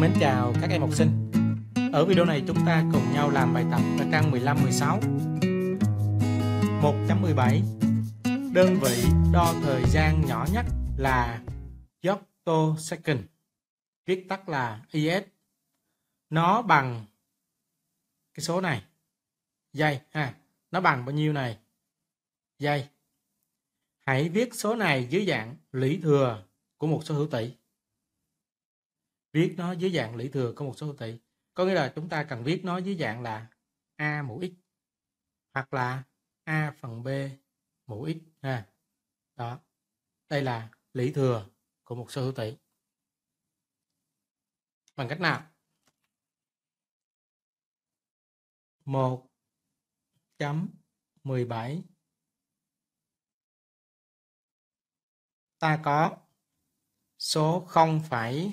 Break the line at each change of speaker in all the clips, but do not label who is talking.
mến chào các em học sinh Ở video này chúng ta cùng nhau làm bài tập ở trang 15-16 1.17 Đơn vị đo thời gian nhỏ nhất là Yocto Second Viết tắt là IS Nó bằng cái số này Giây ha Nó bằng bao nhiêu này Giây Hãy viết số này dưới dạng lũy thừa của một số hữu tỷ viết nó dưới dạng lũy thừa của một số hữu tỉ có nghĩa là chúng ta cần viết nó dưới dạng là a mũ x hoặc là a phần b mũ x ha đó đây là lũy thừa của một số hữu tỉ bằng cách nào một chấm mười bảy ta có số không phẩy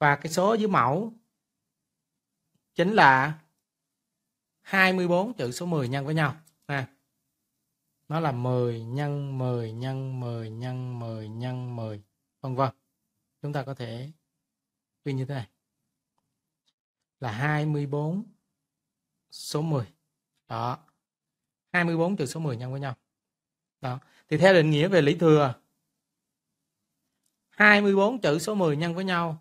và cái số dưới mẫu chính là 24 trừ số 10 nhân với nhau nè nó là 10 nhân 10 nhân 10 nhân 10 nhân 10 vân vân chúng ta có thể quy như thế này là 24 số 10 đó 24 trừ số 10 nhân với nhau đó thì theo định nghĩa về lý thừa 24 chữ số 10 nhân với nhau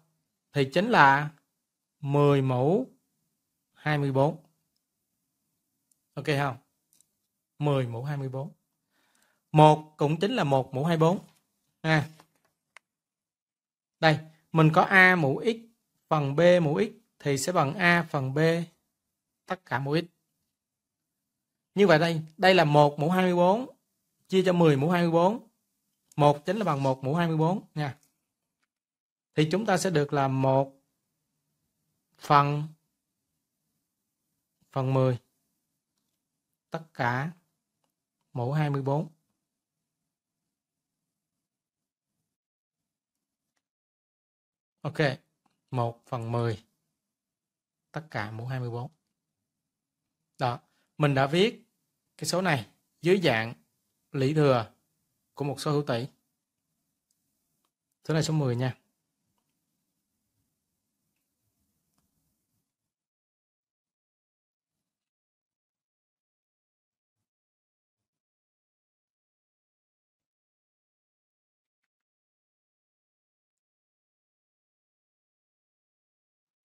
thì chính là 10 mũ 24. Ok không? 10 mũ 24. 1 cũng chính là 1 mũ 24. Ha. À. Đây, mình có A mũ x phần B mũ x thì sẽ bằng A phần B tất cả mũ x. Như vậy đây, đây là 1 mũ 24 chia cho 10 mũ 24. 1 chính là bằng 1 mũ 24 nha thì chúng ta sẽ được là một phần phần 10 tất cả mũ 24 Ok 1 phần 10 tất cả mũ 24 đó mình đã viết cái số này dưới dạng lý thừa của một số hữu tỷ số này số 10 nha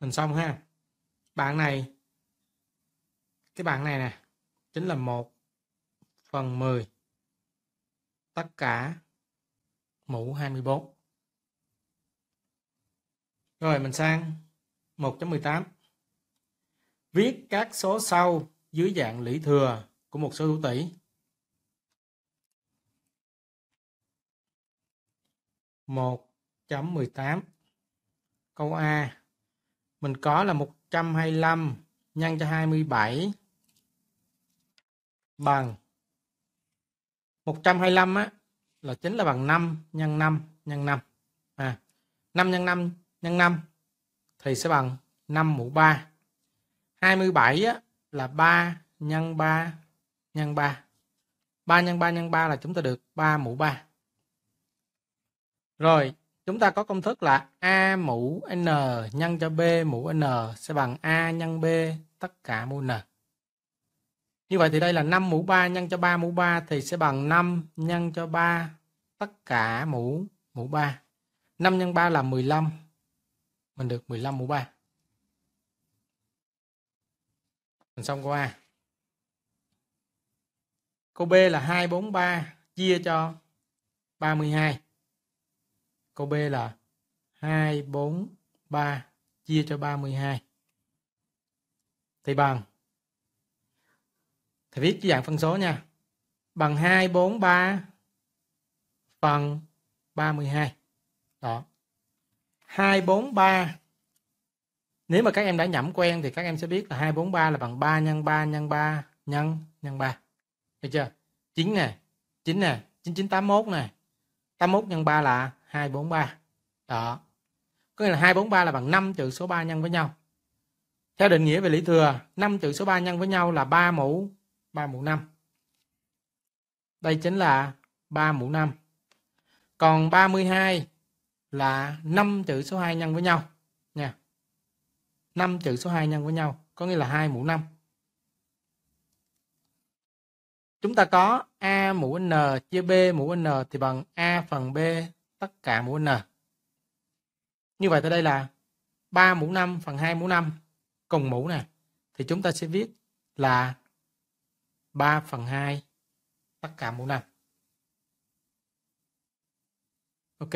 mình xong ha bạn này cái bảng này nè chính là một phần 10 tất cả mũ 24 rồi mình sang 1.18 viết các số sau dưới dạng lũy thừa của một số hữu tỷ một chấm mười tám câu a mình có là 125 nhân cho 27 bằng 125 á là chính là bằng 5 nhân 5 nhân 5. À 5 nhân 5 nhân 5 thì sẽ bằng 5 mũ 3. 27 á là 3 nhân 3 nhân 3. 3 nhân 3 nhân 3 là chúng ta được 3 mũ 3. Rồi, chúng ta có công thức là a mũ n nhân cho b mũ n sẽ bằng a nhân b tất cả mũ n như vậy thì đây là 5 mũ 3 nhân cho 3 mũ 3 thì sẽ bằng 5 nhân cho 3 tất cả mũ mũ 3. 5 nhân 3 là 15. Mình được 15 mũ 3. Mình xong câu A. Câu B là 243 chia cho 32. Câu B là 2, 4, 3 chia cho 32 thì bằng thầy viết dưới dạng phân số nha bằng 2, 4, 3 phần 32 đó 2, 4, 3 nếu mà các em đã nhẩm quen thì các em sẽ biết là 2, 4, 3 là bằng 3 nhân 3 nhân 3 nhân nhân 3 được chưa 9 nè 9 nè 9981 nè 81 nhân 3 là 243. Đó. Có nghĩa là 243 là bằng 5 trừ số 3 nhân với nhau. Theo định nghĩa về lý thừa, 5 trừ số 3 nhân với nhau là 3 mũ 3 mũ 5. Đây chính là 3 mũ 5. Còn 32 là 5 trừ số 2 nhân với nhau nha. 5 trừ số 2 nhân với nhau có nghĩa là 2 mũ 5. Chúng ta có A mũ N chia B mũ N thì bằng A phần B tất cả mũ n. Như vậy tới đây là 3 mũ 5 phần 2 mũ 5 cùng mũ nè. Thì chúng ta sẽ viết là 3 phần 2 tất cả mũ 5. Ok.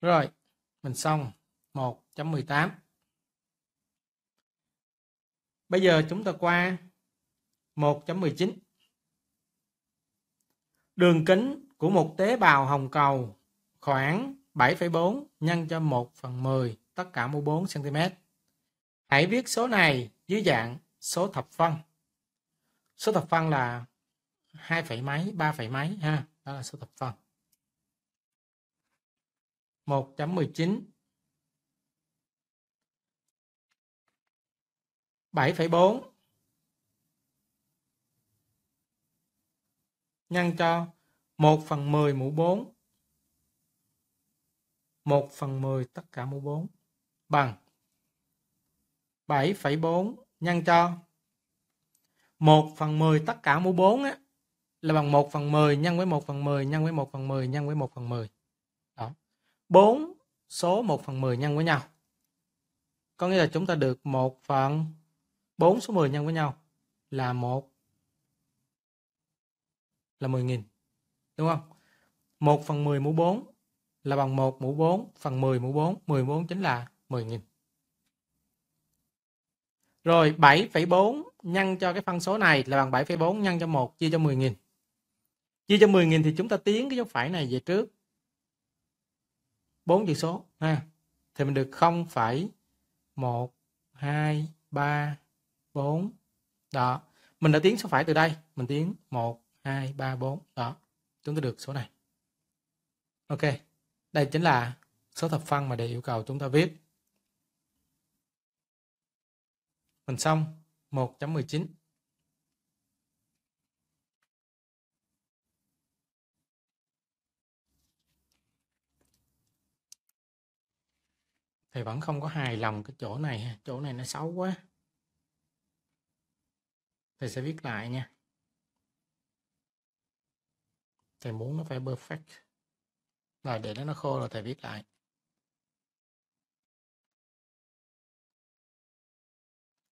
Rồi, mình xong 1.18. Bây giờ chúng ta qua 1.19. Đường kính của một tế bào hồng cầu khoảng 7,4 nhân cho 1 phần 10, tất cả mũ 14 cm. Hãy viết số này dưới dạng số thập phân. Số thập phân là 2, mấy, 3, mấy ha, đó là số thập phân. 1.19 7,4 nhân cho 1 phần 10 mũ 4 1 phần 10 tất cả mũ 4 bằng 7,4 nhân cho 1 phần 10 tất cả mũ 4 á, là bằng 1 phần 10 nhân với 1 phần 10 nhân với 1 phần 10 nhân với 1 phần 10. Đó. 4 số 1 phần 10 nhân với nhau. Có nghĩa là chúng ta được 1 phần 4 số 10 nhân với nhau là 1 là 10.000. Đúng không? 1 phần 10 mũ 4 là bằng 1 mũ 4 phần 10 mũ 4. 10 mũ 4 chính là 10.000. Rồi 7,4 nhân cho cái phân số này là bằng 7,4 nhân cho 1 chia cho 10.000. Chia cho 10.000 thì chúng ta tiến cái dấu phẩy này về trước. 4 chữ số ha. Thì mình được 0, 1 2 3 4. Đó, mình đã tiến số phẩy từ đây, mình tiến 1 2, 3, 4. Đó, chúng ta được số này. Ok, đây chính là số thập phân mà đề yêu cầu chúng ta viết. Mình xong 1.19. Thì vẫn không có hài lòng cái chỗ này, chỗ này nó xấu quá. Thì sẽ viết lại nha thầy muốn nó phải perfect rồi để nó nó khô rồi thầy viết lại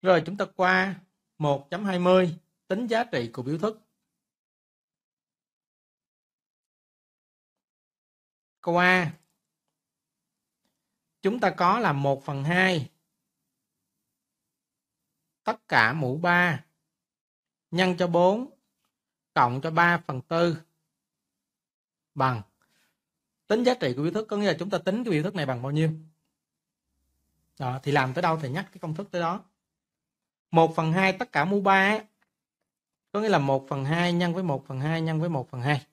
rồi chúng ta qua 1.20 tính giá trị của biểu thức qua chúng ta có là 1 phần 2 tất cả mũ 3 nhân cho 4 cộng cho 3 phần 4 bằng tính giá trị của biểu thức có nghĩa là chúng ta tính cái biểu thức này bằng bao nhiêu đó, thì làm tới đâu thì nhắc cái công thức tới đó 1 phần 2 tất cả mũ 3 có nghĩa là 1 phần 2 nhân với 1 phần 2 nhân với 1 phần 2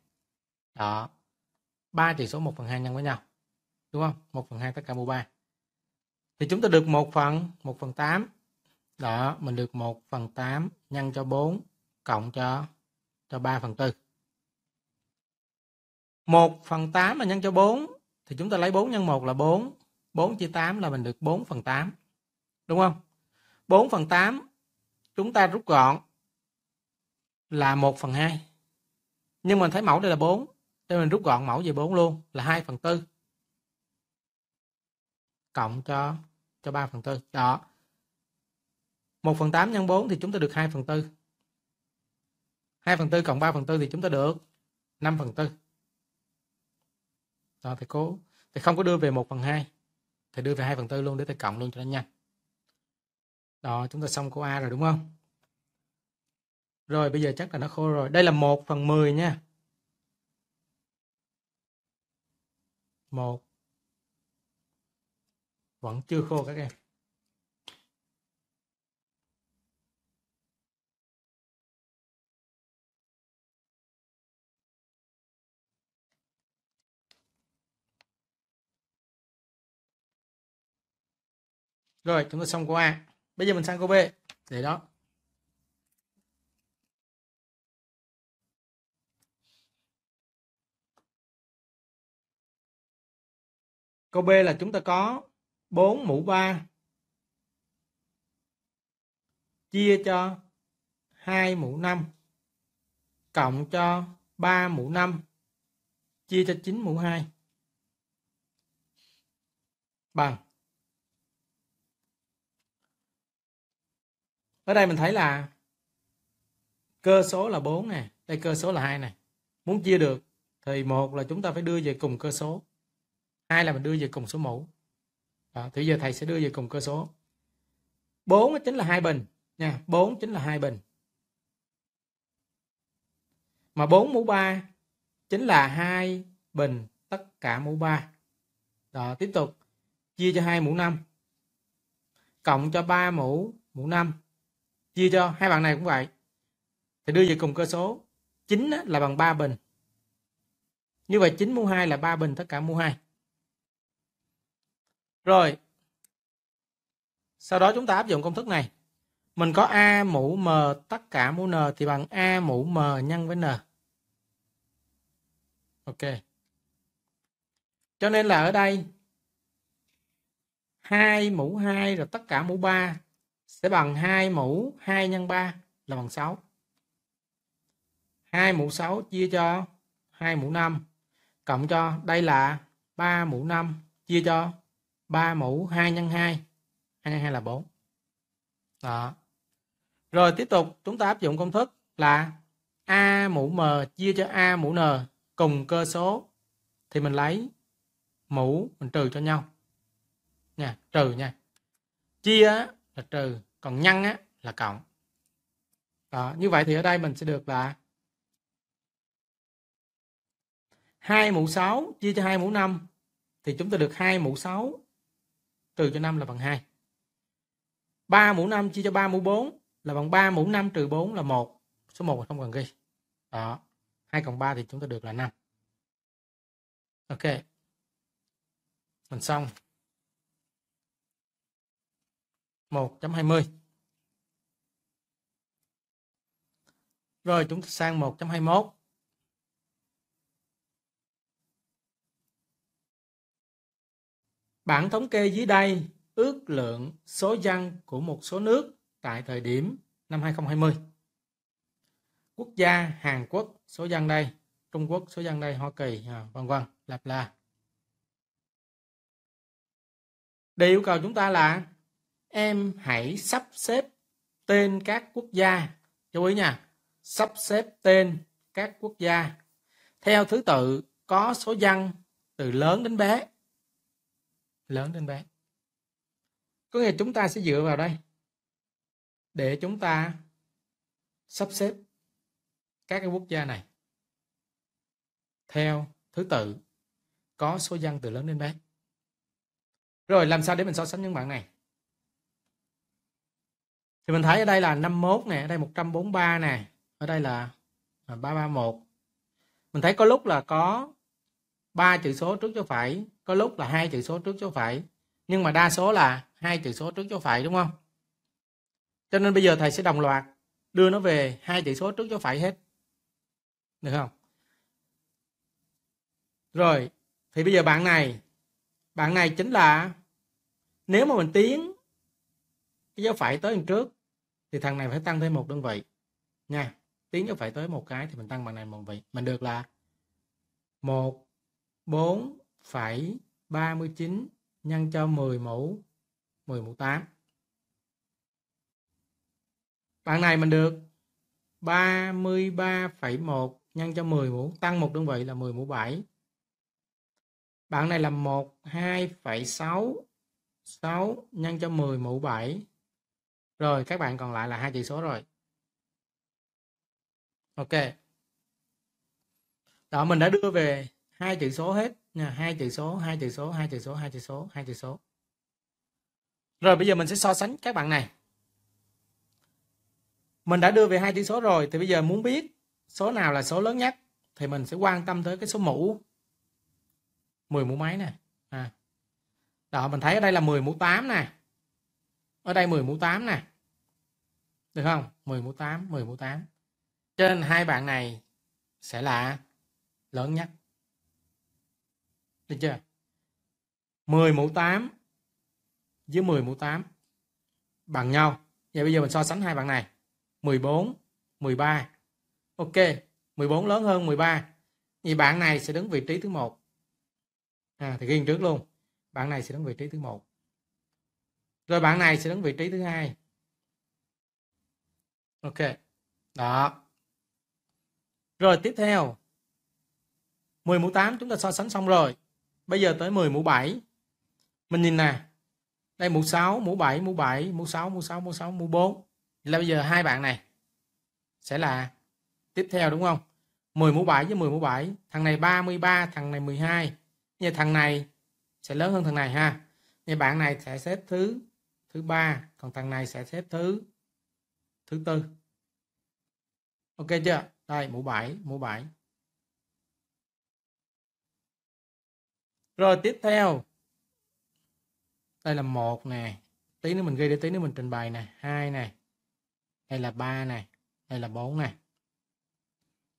đó ba trị số 1 phần 2 nhân với nhau đúng không 1 phần 2 tất cả mũ 3 thì chúng ta được 1 phần 1 phần 8 đó mình được 1 phần 8 nhân cho 4 cộng cho cho 3 phần 4 1 phần 8 mà nhân cho 4 thì chúng ta lấy 4 nhân 1 là 4. 4 chia 8 là mình được 4 phần 8. Đúng không? 4 phần 8 chúng ta rút gọn là 1 phần 2. Nhưng mình thấy mẫu đây là 4. nên mình rút gọn mẫu về 4 luôn là 2 phần 4. Cộng cho cho 3 phần 4. Đó. 1 phần 8 nhân 4 thì chúng ta được 2 phần 4. 2 phần 4 cộng 3 phần 4 thì chúng ta được 5 phần 4 đó thầy cố thầy không có đưa về một phần hai thầy đưa về hai phần tư luôn để thầy cộng luôn cho nó nhanh đó chúng ta xong câu A rồi đúng không rồi bây giờ chắc là nó khô rồi đây là một phần mười nha một vẫn chưa khô các em rồi chúng ta xong câu a bây giờ mình sang câu b để đó Câu B là chúng ta có 4 mũ 3 chia cho 2 mũ 5 cộng cho 3 mũ 5 chia cho 9 mũ 2 bằng ở đây mình thấy là cơ số là 4 này đây cơ số là hai này muốn chia được thì một là chúng ta phải đưa về cùng cơ số hai là mình đưa về cùng số mũ đó, thì giờ thầy sẽ đưa về cùng cơ số 4 chính là hai bình nha 4 chính là hai bình mà 4 mũ 3 chính là hai bình tất cả mũ 3 đó tiếp tục chia cho hai mũ 5 cộng cho 3 mũ mũ 5 chia cho hai bạn này cũng vậy thì đưa về cùng cơ số 9 là bằng 3 bình như vậy 9 mũ 2 là 3 bình tất cả mũ 2 rồi sau đó chúng ta áp dụng công thức này mình có A mũ M tất cả mũ N thì bằng A mũ M nhân với N ok cho nên là ở đây 2 mũ 2 rồi tất cả mũ 3 sẽ bằng 2 mũ 2 nhân 3 là bằng 6. 2 mũ 6 chia cho 2 mũ 5 cộng cho đây là 3 mũ 5 chia cho 3 mũ 2 nhân 2. 2 nhân 2 là 4. Đó. Rồi tiếp tục chúng ta áp dụng công thức là A mũ M chia cho A mũ N cùng cơ số thì mình lấy mũ mình trừ cho nhau. Nha, trừ nha. Chia là trừ còn nhân á, là cộng đó, như vậy thì ở đây mình sẽ được là 2 mũ 6 chia cho 2 mũ 5 thì chúng ta được 2 mũ 6 trừ cho 5 là bằng 2. 3 mũ 5 chia cho 3 mũ 4 là bằng 3 mũ 5 trừ 4 là 1. Số 1 không cần ghi. Đó. 2 cộng 3 thì chúng ta được là 5. Ok. Mình xong. 1.20 rồi chúng ta sang 1.21 Bản thống kê dưới đây ước lượng số dân của một số nước tại thời điểm năm 2020. Quốc gia Hàn Quốc số dân đây, Trung Quốc số dân đây, Hoa Kỳ à, vân vân, lặp là. Đề yêu cầu chúng ta là em hãy sắp xếp tên các quốc gia chú ý nha sắp xếp tên các quốc gia theo thứ tự có số dân từ lớn đến bé lớn đến bé có nghĩa chúng ta sẽ dựa vào đây để chúng ta sắp xếp các cái quốc gia này theo thứ tự có số dân từ lớn đến bé rồi làm sao để mình so sánh những bạn này thì mình thấy ở đây là 51 nè ở đây 143 nè ở đây là 331 à, mình thấy có lúc là có ba chữ số trước dấu phẩy có lúc là hai chữ số trước dấu phẩy nhưng mà đa số là hai chữ số trước dấu phẩy đúng không cho nên bây giờ thầy sẽ đồng loạt đưa nó về hai chữ số trước dấu phẩy hết được không rồi thì bây giờ bạn này bạn này chính là nếu mà mình tiến cái dấu phẩy tới đằng trước thì thằng này phải tăng thêm một đơn vị nha tiến dấu phẩy tới một cái thì mình tăng bằng này một vị mình được là một bốn phẩy ba mươi chín nhân cho 10 mũ 10 mũ 8 bạn này mình được 33,1 nhân cho 10 mũ tăng một đơn vị là 10 mũ 7 bạn này là 1 2,6 6 nhân cho 10 mũ 7 rồi các bạn còn lại là hai chữ số rồi ok đó mình đã đưa về hai chữ số hết nha hai chữ số hai chữ số hai chữ số hai chữ số hai chữ số rồi bây giờ mình sẽ so sánh các bạn này mình đã đưa về hai chữ số rồi thì bây giờ muốn biết số nào là số lớn nhất thì mình sẽ quan tâm tới cái số mũ 10 mũ mấy nè à. đó mình thấy ở đây là 10 mũ 8 này ở đây 10 mũ 8 nè được không 10 mũ 8 10 mũ 8 trên hai bạn này sẽ là lớn nhất được chưa 10 mũ 8 với 10 mũ 8 bằng nhau vậy bây giờ mình so sánh hai bạn này 14 13 ok 14 lớn hơn 13 vì bạn này sẽ đứng vị trí thứ một à, thì ghi trước luôn bạn này sẽ đứng vị trí thứ một rồi bạn này sẽ đứng vị trí thứ hai ok đó rồi tiếp theo 10 mũ 8 chúng ta so sánh xong rồi bây giờ tới 10 mũ 7 mình nhìn nè đây mũ 6 mũ 7 mũ 7 mũ 6 mũ 6 mũ 6 mũ 4 là bây giờ hai bạn này sẽ là tiếp theo đúng không 10 mũ 7 với 10 mũ 7 thằng này 33 thằng này 12 như thằng này sẽ lớn hơn thằng này ha như bạn này sẽ xếp thứ thứ ba còn thằng này sẽ xếp thứ thứ tư ok chưa đây mũ 7 mũ 7 rồi tiếp theo đây là một nè tí nữa mình ghi để tí nữa mình trình bày nè hai này đây là ba này đây là bốn này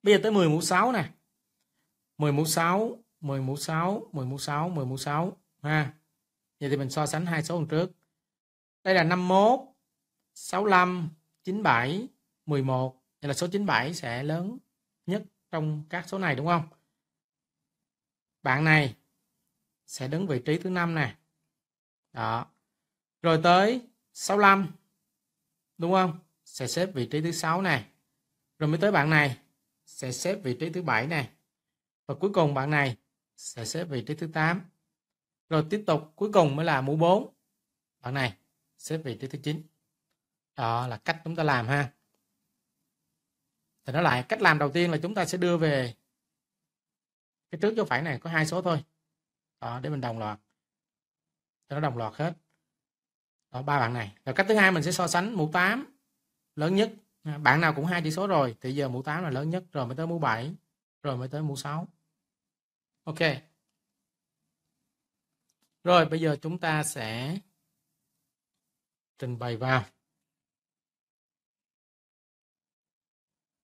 bây giờ tới 10 mũ 6 nè 10 mũ 6 10 mũ 6 10 mũ 6 10 mũ 6 ha vậy thì mình so sánh hai số hôm trước đây là 51 65 97 11 nên là số 97 sẽ lớn nhất trong các số này đúng không bạn này sẽ đứng vị trí thứ năm nè đó rồi tới 65 đúng không sẽ xếp vị trí thứ sáu này rồi mới tới bạn này sẽ xếp vị trí thứ bảy này và cuối cùng bạn này sẽ xếp vị trí thứ 8 rồi tiếp tục cuối cùng mới là mũ 4 bạn này xếp vị trí thứ 9 đó là cách chúng ta làm ha thì nó lại cách làm đầu tiên là chúng ta sẽ đưa về cái trước dấu phẩy này có hai số thôi đó, để mình đồng loạt cho nó đồng loạt hết đó ba bạn này rồi cách thứ hai mình sẽ so sánh mũ 8 lớn nhất bạn nào cũng hai chữ số rồi thì giờ mũ 8 là lớn nhất rồi mới tới mũ 7 rồi mới tới mũ 6 ok rồi bây giờ chúng ta sẽ trình bày vào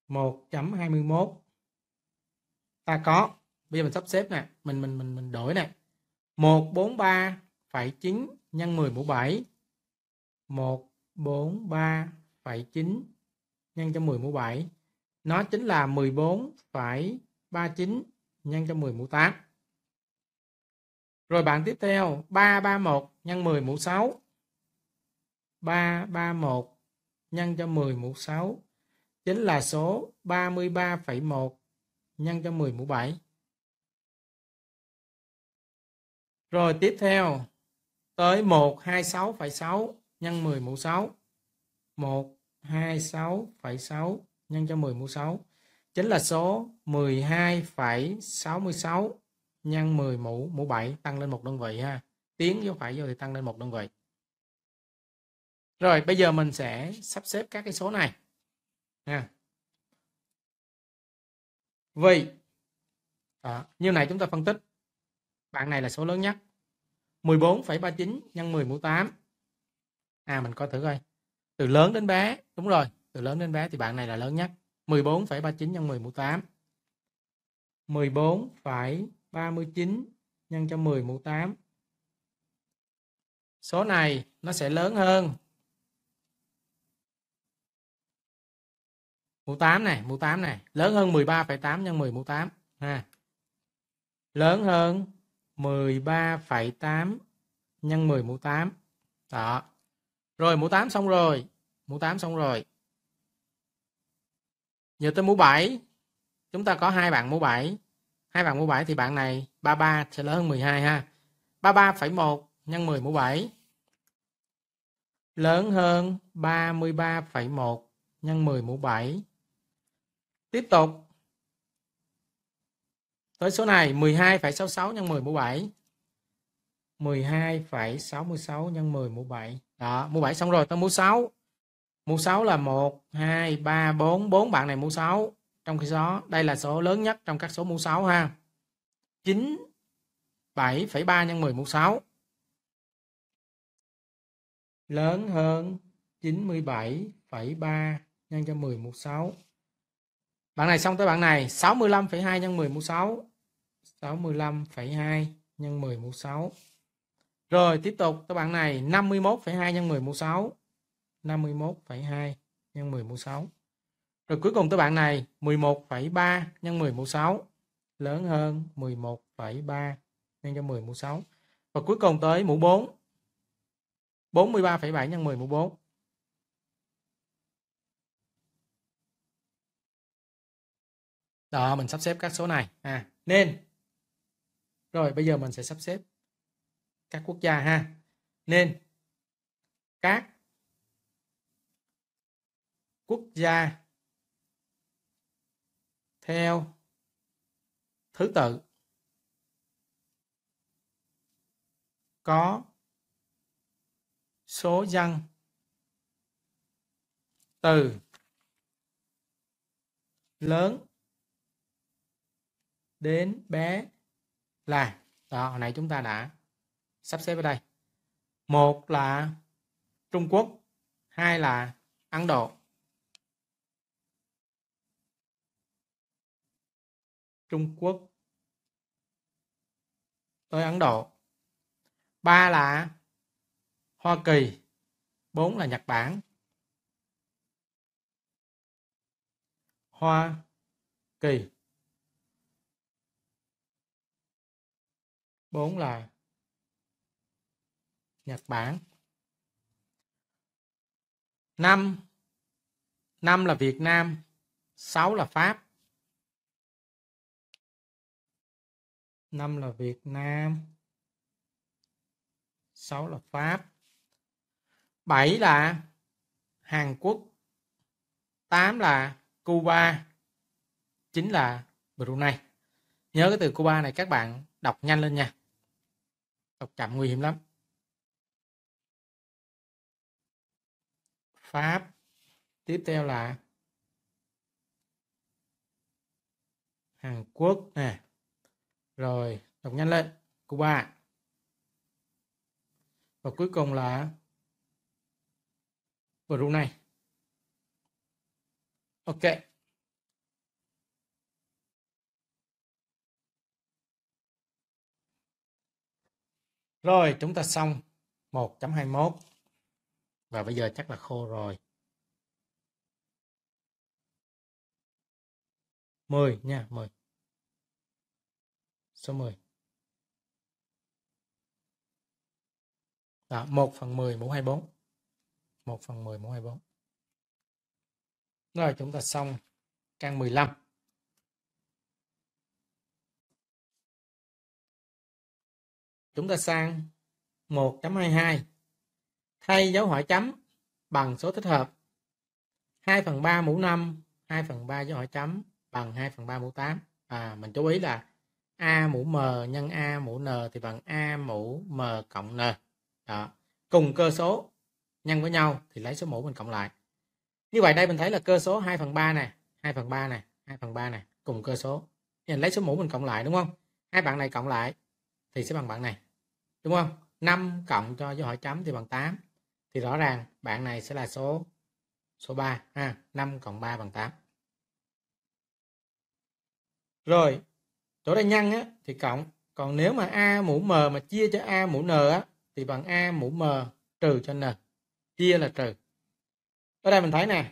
1.21 ta có bây giờ mình sắp xếp nè mình mình mình mình đổi nè 143,9 nhân 10 mũ 7 143,9 nhân cho 10 mũ 7 nó chính là 14,39 nhân cho 10 mũ 8 rồi bạn tiếp theo 331 nhân 10 mũ 6 331 nhân cho 10 mũ 6 chính là số 33,1 nhân cho 10 mũ 7. Rồi tiếp theo tới 126,6 nhân 10 mũ 6. 126,6 nhân cho 10 mũ 6 chính là số 12,66 nhân 10 mũ mũ 7 tăng lên một đơn vị ha. Tiến dấu phải vô thì tăng lên một đơn vị rồi bây giờ mình sẽ sắp xếp các cái số này nha vì đó, như này chúng ta phân tích bạn này là số lớn nhất 14,39 nhân 10 mũ 8 à mình coi thử coi từ lớn đến bé đúng rồi từ lớn đến bé thì bạn này là lớn nhất 14,39 nhân 10 mũ 8 14,39 nhân cho 10 mũ 8 số này nó sẽ lớn hơn mũ 8 này mũ 8 này lớn hơn 13,8 nhân 10 mũ 8 ha lớn hơn 13,8 nhân 10 mũ 8 đó rồi mũ 8 xong rồi mũ 8 xong rồi giờ tới mũ 7 chúng ta có hai bạn mũ 7 hai bạn mũ 7 thì bạn này 33 sẽ lớn hơn 12 ha 33,1 nhân 10 mũ 7 lớn hơn 33,1 nhân 10 mũ 7 Tiếp tục. Tới số này 12,66 nhân 10 mũ 7. 12,66 nhân 10 mũ 7. Đó, mũ 7 xong rồi tới mũ 6. Mũ 6 là 1 2 3 4, 4 bạn này mũ 6. Trong khi đó, đây là số lớn nhất trong các số mũ 6 ha. 9 7,3 nhân 10 mũ 6 lớn hơn 97,3 nhân cho 10 mũ 6 bạn này xong tới bạn này 65,2 nhân 10 mũ 6 65,2 nhân 10 mũ 6 Rồi tiếp tục tới bạn này 51,2 nhân 10 mũ 6 51,2 nhân 10 mũ 6 Rồi cuối cùng tới bạn này 11,3 nhân 10 mũ 6 lớn hơn 11,3 nhân cho 10 mũ 6 và cuối cùng tới mũ 4 43,7 nhân 10 mũ 4 đó mình sắp xếp các số này à nên rồi bây giờ mình sẽ sắp xếp các quốc gia ha nên các quốc gia theo thứ tự có số dân từ lớn đến bé là đó hồi nãy chúng ta đã sắp xếp ở đây một là Trung Quốc hai là Ấn Độ Trung Quốc tới Ấn Độ ba là Hoa Kỳ bốn là Nhật Bản Hoa Kỳ bốn là Nhật Bản năm năm là Việt Nam sáu là Pháp năm là Việt Nam sáu là Pháp bảy là Hàn Quốc tám là Cuba chín là Brunei nhớ cái từ Cuba này các bạn đọc nhanh lên nha Độc cảm nguy hiểm lắm. Pháp. Tiếp theo là Hàn Quốc nè. Rồi, đọc nhanh lên. Cuba. Và cuối cùng là Brunei. Ok. Rồi chúng ta xong 1.21 và bây giờ chắc là khô rồi. 10 nha, 10. Số 10. Đó, 1 phần 10 mũ 24. 1 phần 10 mũ 24. Rồi chúng ta xong trang 15. chúng ta sang 1.22 thay dấu hỏi chấm bằng số thích hợp 2 phần 3 mũ 5 2 phần 3 dấu hỏi chấm bằng 2 phần 3 mũ 8 à, mình chú ý là A mũ M nhân A mũ N thì bằng A mũ M cộng N Đó. cùng cơ số nhân với nhau thì lấy số mũ mình cộng lại như vậy đây mình thấy là cơ số 2 phần 3 này 2 phần 3 này 2 phần 3 này cùng cơ số Nên lấy số mũ mình cộng lại đúng không hai bạn này cộng lại thì sẽ bằng bạn này đúng không 5 cộng cho dấu hỏi chấm thì bằng 8 thì rõ ràng bạn này sẽ là số số 3 ha à, 5 cộng 3 bằng 8 rồi chỗ đây nhân á, thì cộng còn nếu mà a mũ m mà chia cho a mũ n á, thì bằng a mũ m trừ cho n chia là trừ ở đây mình thấy nè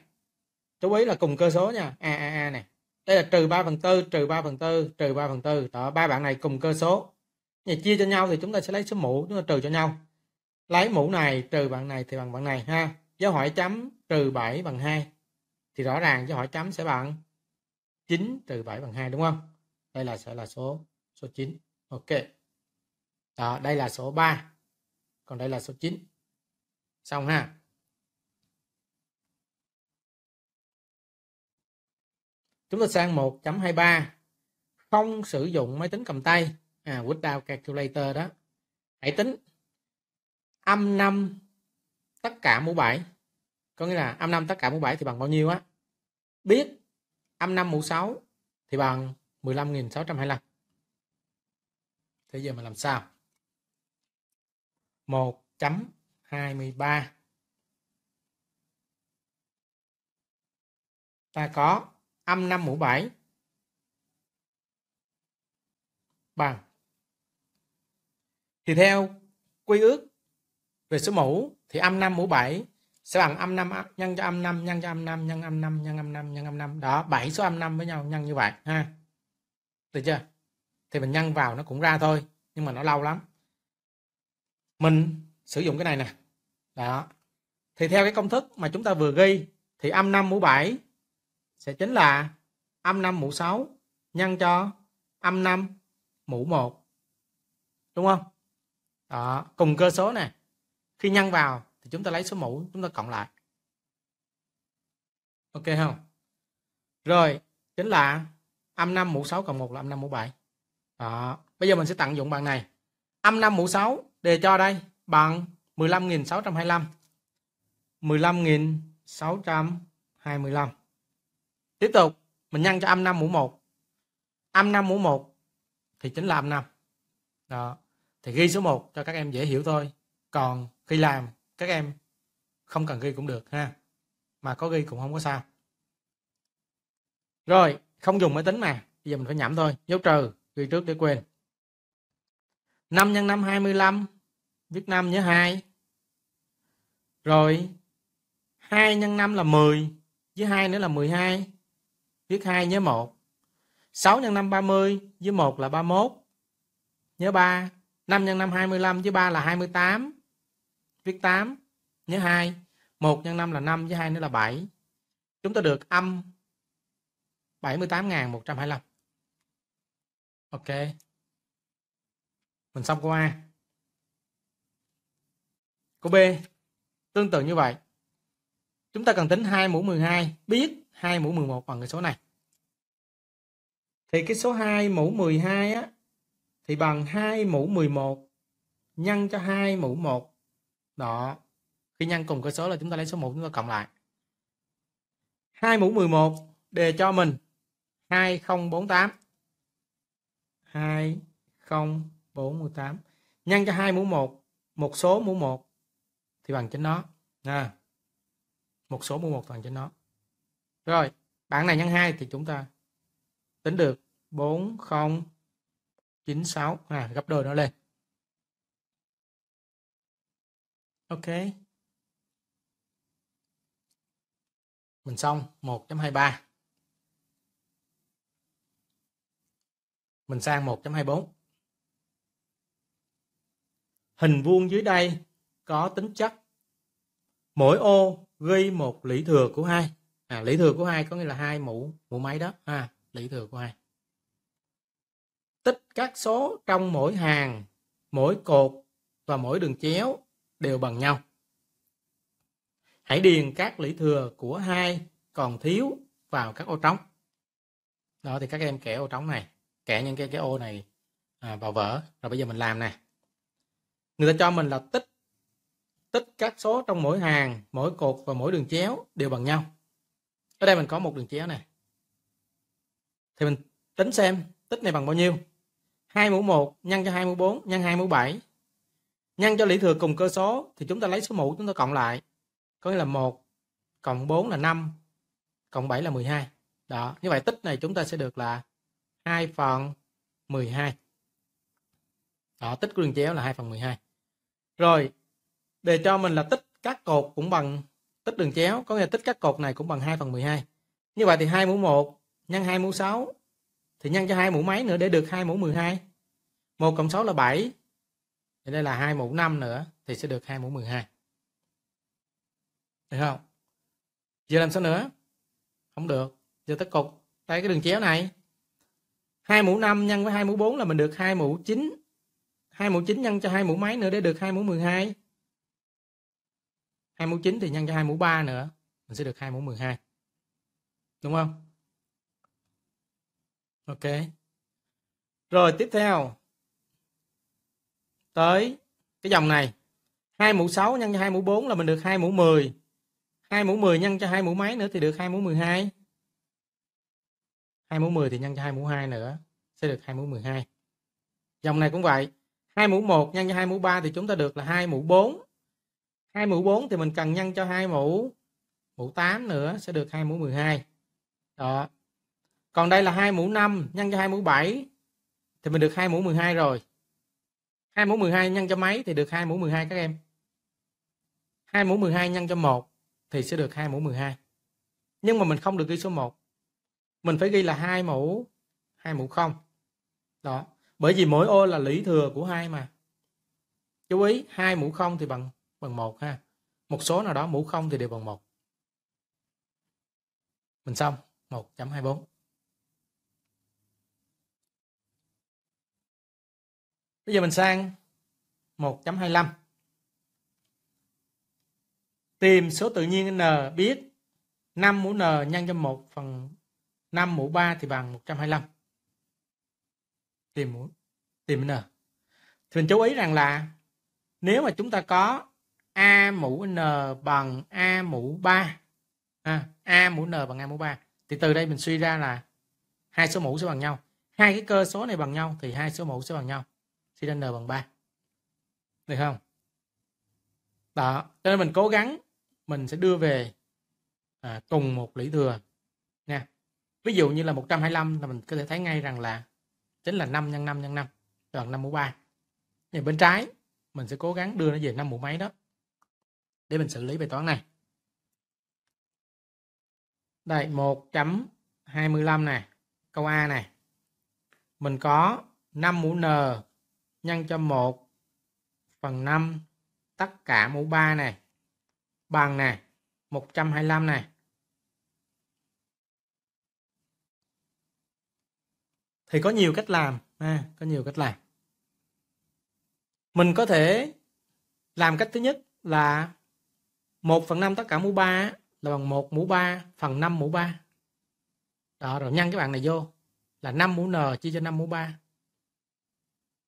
chú ý là cùng cơ số nha a a a này đây là trừ 3 phần 4 trừ 3 phần 4 trừ 3 phần 4 đó ba bạn này cùng cơ số để chia cho nhau thì chúng ta sẽ lấy số mũ chúng ta trừ cho nhau. Lấy mũ này trừ bạn này thì bằng bạn này ha. Dấu hỏi chấm trừ 7 bằng 2. Thì rõ ràng dấu hỏi chấm sẽ bằng 9 trừ 7 bằng 2 đúng không? Đây là sẽ là số số 9. Ok. Đó, đây là số 3. Còn đây là số 9. Xong ha. Chúng ta sang 1.23 không sử dụng máy tính cầm tay à, without calculator đó hãy tính âm 5 tất cả mũ 7 có nghĩa là âm 5 tất cả mũ 7 thì bằng bao nhiêu á biết âm 5 mũ 6 thì bằng 15.625 thế giờ mình làm sao 1.23 ta có âm 5 mũ 7 bằng thì theo quy ước về số mũ thì âm 5 mũ 7 sẽ bằng âm 5 nhân cho âm 5 nhân cho âm 5 nhân âm 5 nhân âm 5 nhân âm 5. Đó, 7 số âm 5 với nhau nhân như vậy ha. Được chưa? Thì mình nhân vào nó cũng ra thôi, nhưng mà nó lâu lắm. Mình sử dụng cái này nè. Đó. Thì theo cái công thức mà chúng ta vừa ghi thì âm 5 mũ 7 sẽ chính là âm 5 mũ 6 nhân cho âm 5 mũ 1. Đúng không? đó cùng cơ số này khi nhân vào thì chúng ta lấy số mũ chúng ta cộng lại ok không rồi chính là âm 5 mũ 6 cộng 1 là âm 5 mũ 7 đó. bây giờ mình sẽ tận dụng bằng này âm 5 mũ 6 đề cho đây bằng 15.625 15.625 tiếp tục mình nhân cho âm 5 mũ 1 âm 5 mũ 1 thì chính là âm 5 đó thì ghi số 1 cho các em dễ hiểu thôi còn khi làm các em không cần ghi cũng được ha mà có ghi cũng không có sao rồi không dùng máy tính mà bây giờ mình phải nhẩm thôi dấu trừ ghi trước để quên 5 x 5 25 viết 5 nhớ 2 rồi 2 x 5 là 10 với 2 nữa là 12 viết 2 nhớ 1 6 x 5 30 với 1 là 31 nhớ 3 5 nhân 5 25 với 3 là 28. Viết 8 nhớ 2. 1 nhân 5 là 5 với 2 nữa là 7. Chúng ta được âm 78.125. Ok. Mình xong câu A. Câu B. Tương tự như vậy. Chúng ta cần tính 2 mũ 12 biết 2 mũ 11 bằng cái số này. Thì cái số 2 mũ 12 á thì bằng 2 mũ 11 nhân cho 2 mũ 1. Đó. Khi nhân cùng cơ số là chúng ta lấy số 1 chúng ta cộng lại. 2 mũ 11 đề cho mình 2048. 2048 nhân cho 2 mũ 1, một số mũ 1 thì bằng chính nó. À, một số mũ 1 bằng chính nó. Rồi, bảng này nhân 2 thì chúng ta tính được 40 96 à, gấp đôi nó lên ok mình xong 1.23 mình sang 1.24 hình vuông dưới đây có tính chất mỗi ô gây một lũy thừa của hai à, lũy thừa của hai có nghĩa là hai mũ mũ máy đó à, lũy thừa của hai tích các số trong mỗi hàng, mỗi cột và mỗi đường chéo đều bằng nhau. Hãy điền các lũy thừa của hai còn thiếu vào các ô trống. Đó thì các em kẻ ô trống này, kẻ những cái cái ô này à, vào vở. Rồi bây giờ mình làm nè. Người ta cho mình là tích tích các số trong mỗi hàng, mỗi cột và mỗi đường chéo đều bằng nhau. Ở đây mình có một đường chéo này. Thì mình tính xem tích này bằng bao nhiêu 2 mũ 1 nhân cho 2 mũ 4 nhân 2 mũ 7 nhân cho lũy thừa cùng cơ số thì chúng ta lấy số mũ chúng ta cộng lại có nghĩa là 1 cộng 4 là 5 cộng 7 là 12 đó như vậy tích này chúng ta sẽ được là 2 phần 12 đó tích của đường chéo là 2 phần 12 rồi đề cho mình là tích các cột cũng bằng tích đường chéo có nghĩa là tích các cột này cũng bằng 2 phần 12 như vậy thì 2 mũ 1 nhân 2 mũ 6 thì nhân cho hai mũ mấy nữa để được hai mũ 12 1 cộng 6 là 7 thì đây là hai mũ 5 nữa thì sẽ được hai mũ 12 được không giờ làm sao nữa không được giờ tất cục đây cái đường chéo này hai mũ 5 nhân với hai mũ 4 là mình được hai mũ 9 hai mũ 9 nhân cho hai mũ mấy nữa để được hai mũ 12 hai mũ 9 thì nhân cho hai mũ 3 nữa mình sẽ được hai mũ 12 đúng không ok rồi tiếp theo tới cái dòng này 2 mũ 6 nhân cho 2 mũ 4 là mình được 2 mũ 10 2 mũ 10 nhân cho 2 mũ mấy nữa thì được 2 mũ 12 2 mũ 10 thì nhân cho 2 mũ 2 nữa sẽ được 2 mũ 12 dòng này cũng vậy 2 mũ 1 nhân cho 2 mũ 3 thì chúng ta được là 2 mũ 4 2 mũ 4 thì mình cần nhân cho 2 mũ mũ 8 nữa sẽ được 2 mũ 12 đó còn đây là hai mũ 5 nhân cho hai mũ 7 thì mình được hai mũ 12 rồi hai mũ 12 nhân cho mấy thì được hai mũ 12 các em hai mũ 12 nhân cho 1 thì sẽ được hai mũ 12 nhưng mà mình không được ghi số 1 mình phải ghi là hai mũ hai mũ không đó bởi vì mỗi ô là lũy thừa của hai mà chú ý hai mũ không thì bằng bằng một ha một số nào đó mũ không thì đều bằng một mình xong 1.24 bây giờ mình sang 1.25 tìm số tự nhiên n biết 5 mũ n nhân cho 1 phần 5 mũ 3 thì bằng 125 tìm mũ tìm n thì mình chú ý rằng là nếu mà chúng ta có a mũ n bằng a mũ 3 à, a mũ n bằng a mũ 3 thì từ đây mình suy ra là hai số mũ sẽ bằng nhau hai cái cơ số này bằng nhau thì hai số mũ sẽ bằng nhau suy n bằng 3 được không đó cho nên mình cố gắng mình sẽ đưa về à, cùng một lũy thừa nha ví dụ như là 125 là mình có thể thấy ngay rằng là chính là 5 x 5 x 5 bằng 5 mũ 3 thì bên trái mình sẽ cố gắng đưa nó về 5 mũ mấy đó để mình xử lý bài toán này đây 1.25 này câu A này mình có 5 mũ N nhân cho 1 phần 5 tất cả mũ 3 này bằng này 125 này. Thì có nhiều cách làm ha, có nhiều cách làm. Mình có thể làm cách thứ nhất là 1 phần 5 tất cả mũ 3 là bằng 1 mũ 3 phần 5 mũ 3. Đó, rồi nhân cái bạn này vô là 5 mũ n chia cho 5 mũ 3.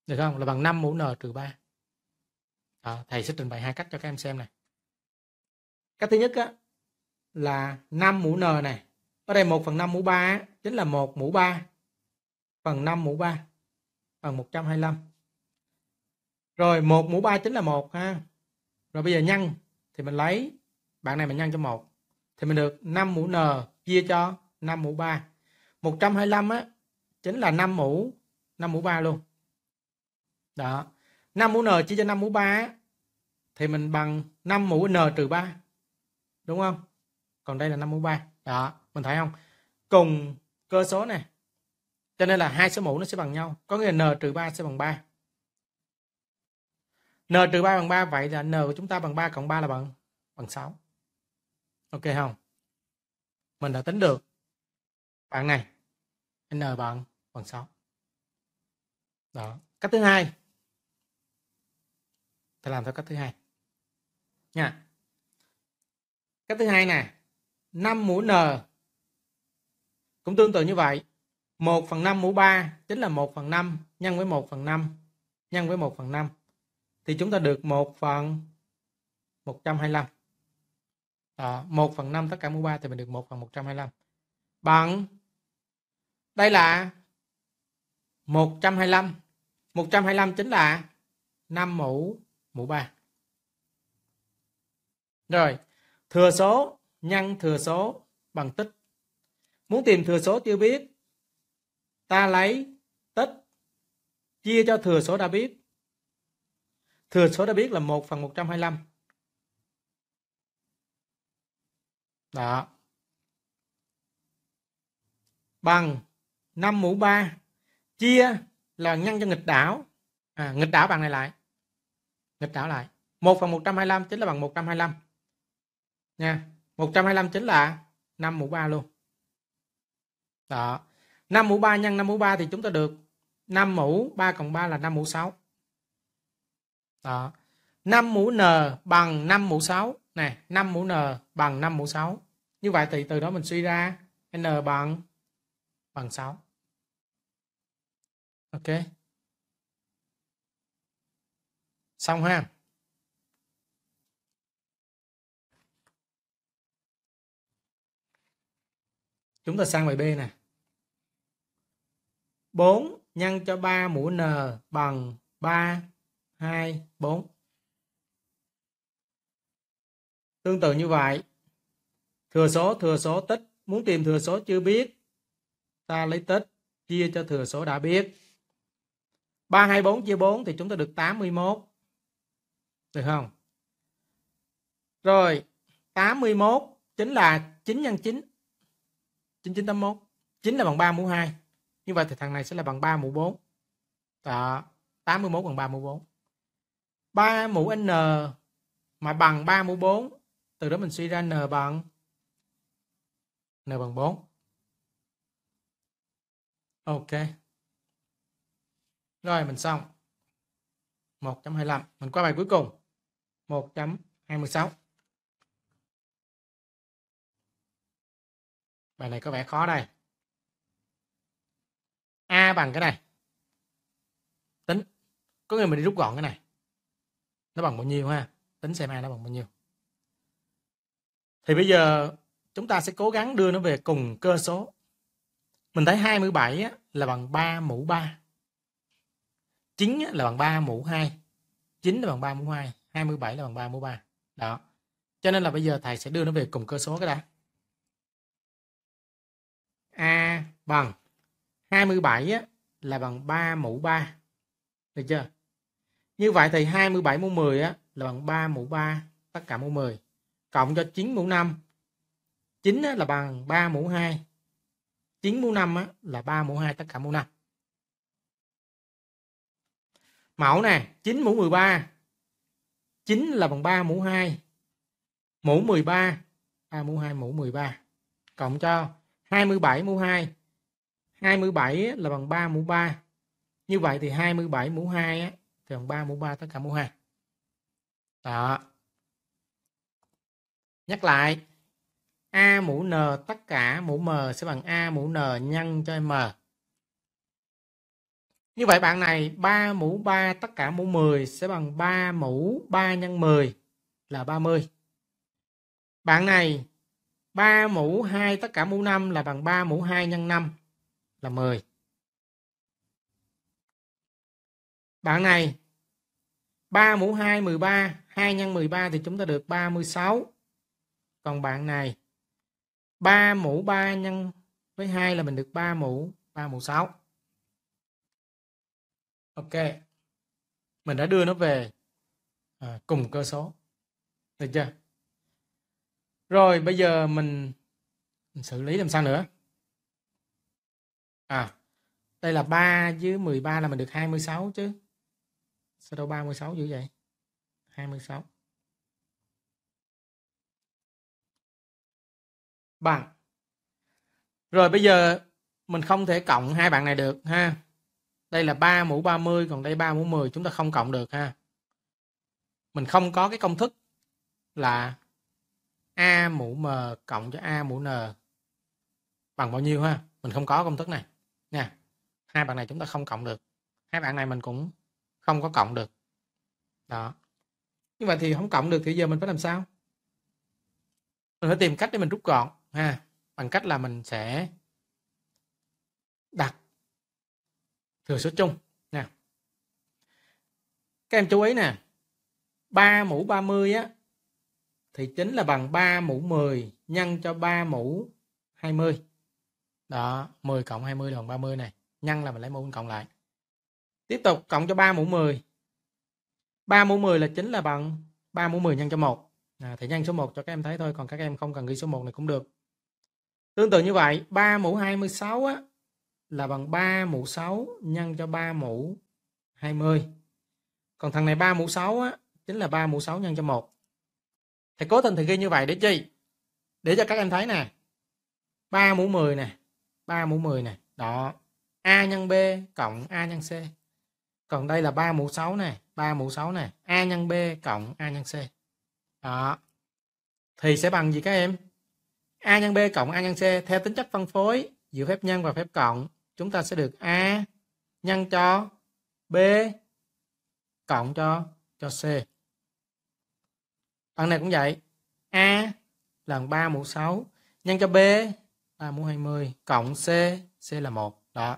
Được không? Là bằng 5 mũ n trừ 3. Đó, thầy sẽ trình bày hai cách cho các em xem này. Cách thứ nhất á, là 5 mũ n này. Ở đây 1 phần 5 mũ 3 á, chính là 1 mũ 3 phần 5 mũ 3 bằng 125. Rồi 1 mũ 3 chính là 1 ha. Rồi bây giờ nhân thì mình lấy bạn này mình nhân cho 1 thì mình được 5 mũ n chia cho 5 mũ 3. 125 á chính là 5 mũ 5 mũ 3 luôn đó 5 mũ n chia cho 5 mũ 3 thì mình bằng 5 mũ n trừ 3 đúng không còn đây là 5 mũ 3 đó mình thấy không cùng cơ số này cho nên là hai số mũ nó sẽ bằng nhau có nghĩa là n trừ 3 sẽ bằng 3 n trừ 3 bằng 3 vậy là n của chúng ta bằng 3 cộng 3 là bằng bằng 6 ok không mình đã tính được bạn này n bằng bằng 6 đó cách thứ hai phải làm theo cách thứ hai nha cách thứ hai nè 5 mũ n cũng tương tự như vậy 1 phần 5 mũ 3 chính là 1 phần 5 nhân với 1 phần 5 nhân với 1 phần 5 thì chúng ta được 1 phần 125 à, 1 phần 5 tất cả mũ 3 thì mình được 1 phần 125 bằng đây là 125 125 chính là 5 mũ mũ 3. Rồi, thừa số nhân thừa số bằng tích. Muốn tìm thừa số chưa biết, ta lấy tích chia cho thừa số đã biết. Thừa số đã biết là 1 phần 125. Đó. Bằng 5 mũ 3 chia là nhân cho nghịch đảo. À, nghịch đảo bằng này lại nghịch đảo lại 1 phần 125 chính là bằng 125 nha 125 chính là 5 mũ 3 luôn đó 5 mũ 3 nhân 5 mũ 3 thì chúng ta được 5 mũ 3 cộng 3 là 5 mũ 6 đó 5 mũ n bằng 5 mũ 6 này 5 mũ n bằng 5 mũ 6 như vậy thì từ đó mình suy ra n bằng bằng 6 ok xong ha chúng ta sang bài B nè 4 nhân cho 3 mũ n bằng 3 2 4 tương tự như vậy thừa số thừa số tích muốn tìm thừa số chưa biết ta lấy tích chia cho thừa số đã biết 324 chia 4 thì chúng ta được 81 được không? Rồi, 81 chính là 9 nhân 9. 9981. 9 là bằng 3 mũ 2. Như vậy thì thằng này sẽ là bằng 3 mũ 4. Đó, 81 bằng 3 mũ 4. 3 mũ n mà bằng 3 mũ 4, từ đó mình suy ra n bằng n bằng 4. Ok. Rồi mình xong. 1.25, mình qua bài cuối cùng. 1.26 bài này có vẻ khó đây A bằng cái này tính có người mình đi rút gọn cái này nó bằng bao nhiêu ha tính xem A nó bằng bao nhiêu thì bây giờ chúng ta sẽ cố gắng đưa nó về cùng cơ số mình thấy 27 là bằng 3 mũ 3 9 là bằng 3 mũ 2 9 là bằng 3 mũ 2 27 là bằng 3 mũ 3 đó cho nên là bây giờ thầy sẽ đưa nó về cùng cơ số cái đã A bằng 27 á, là bằng 3 mũ 3 được chưa như vậy thì 27 mũ 10 á, là bằng 3 mũ 3 tất cả mũ 10 cộng cho 9 mũ 5 9 á, là bằng 3 mũ 2 9 mũ 5 á, là 3 mũ 2 tất cả mũ 5 mẫu này 9 mũ 13 9 là bằng 3 mũ 2 mũ 13 3 mũ 2 mũ 13 cộng cho 27 mũ 2 27 là bằng 3 mũ 3 như vậy thì 27 mũ 2 á, thì bằng 3 mũ 3 tất cả mũ 2 đó nhắc lại A mũ N tất cả mũ M sẽ bằng A mũ N nhân cho M như vậy bạn này 3 mũ 3 tất cả mũ 10 sẽ bằng 3 mũ 3 nhân 10 là 30. Bạn này 3 mũ 2 tất cả mũ 5 là bằng 3 mũ 2 nhân 5 là 10. Bạn này 3 mũ 2 13, 2 nhân 13 thì chúng ta được 36. Còn bạn này 3 mũ 3 nhân với 2 là mình được 3 mũ 3 mũ 6 ok mình đã đưa nó về à, cùng cơ số được chưa rồi bây giờ mình, mình xử lý làm sao nữa à đây là 3 với 13 là mình được 26 chứ sao đâu 36 dữ vậy 26 bằng rồi bây giờ mình không thể cộng hai bạn này được ha đây là 3 mũ 30 còn đây 3 mũ 10 chúng ta không cộng được ha mình không có cái công thức là a mũ m cộng cho a mũ n bằng bao nhiêu ha mình không có công thức này nha hai bạn này chúng ta không cộng được hai bạn này mình cũng không có cộng được đó như vậy thì không cộng được thì giờ mình phải làm sao mình phải tìm cách để mình rút gọn ha bằng cách là mình sẽ đặt thừa số chung nè các em chú ý nè 3 mũ 30 á thì chính là bằng 3 mũ 10 nhân cho 3 mũ 20 đó 10 cộng 20 là bằng 30 này nhân là mình lấy mũ cộng lại tiếp tục cộng cho 3 mũ 10 3 mũ 10 là chính là bằng 3 mũ 10 nhân cho 1 à, thì nhân số 1 cho các em thấy thôi còn các em không cần ghi số 1 này cũng được tương tự như vậy 3 mũ 26 á là bằng 3 mũ 6 nhân cho 3 mũ 20. Còn thằng này 3 mũ 6 á, chính là 3 mũ 6 nhân cho 1. Thầy cố tình thầy ghi như vậy để chi? Để cho các em thấy nè. 3 mũ 10 nè, 3 mũ 10 nè, đó. A nhân B cộng A nhân C. Còn đây là 3 mũ 6 này, 3 mũ 6 này, A nhân B cộng A nhân C. Đó. Thì sẽ bằng gì các em? A nhân B cộng A nhân C theo tính chất phân phối giữa phép nhân và phép cộng chúng ta sẽ được A nhân cho B cộng cho cho C. Đoạn này cũng vậy. A lần 3 mũ 6 nhân cho B là mũ 20 cộng C, C là 1. Đó.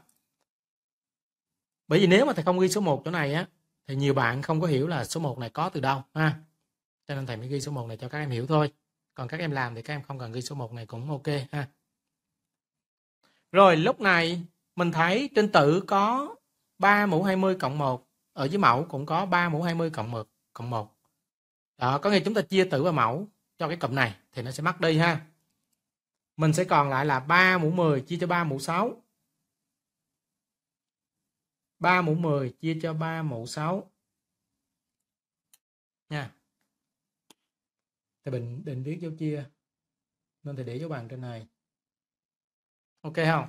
Bởi vì nếu mà thầy không ghi số 1 chỗ này á thì nhiều bạn không có hiểu là số 1 này có từ đâu ha. Cho nên thầy mới ghi số 1 này cho các em hiểu thôi. Còn các em làm thì các em không cần ghi số 1 này cũng ok ha. Rồi lúc này mình thấy trên tử có 3 mũ 20 cộng 1 ở dưới mẫu cũng có 3 mũ 20 cộng 1 cộng 1 đó có nghĩa chúng ta chia tử và mẫu cho cái cụm này thì nó sẽ mất đi ha mình sẽ còn lại là 3 mũ 10 chia cho 3 mũ 6 3 mũ 10 chia cho 3 mũ 6 nha thì mình định viết dấu chia nên thì để dấu bằng trên này ok không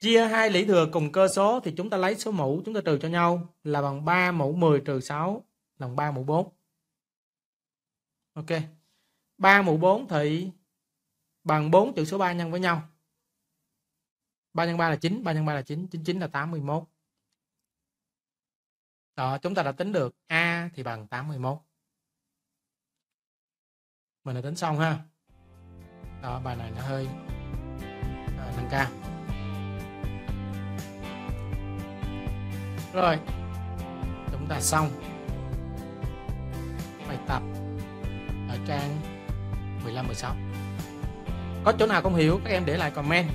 Chia hai lũy thừa cùng cơ số thì chúng ta lấy số mũ chúng ta trừ cho nhau là bằng 3 mũ 10 trừ 6 là bằng 3 mũ 4. Ok. 3 mũ 4 thì bằng 4 chữ số 3 nhân với nhau. 3 nhân 3 là 9, 3 nhân 3 là 9, 9 9 là 81. Đó, chúng ta đã tính được A thì bằng 81. Mình đã tính xong ha. Đó, bài này nó hơi à, nâng cao. Rồi, chúng ta xong bài tập ở trang 15 16. Có chỗ nào không hiểu các em để lại comment.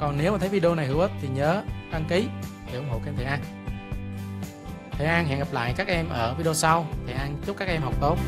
Còn nếu mà thấy video này hữu ích thì nhớ đăng ký để ủng hộ kênh Thầy An. Thầy An hẹn gặp lại các em ở video sau. Thầy An chúc các em học tốt.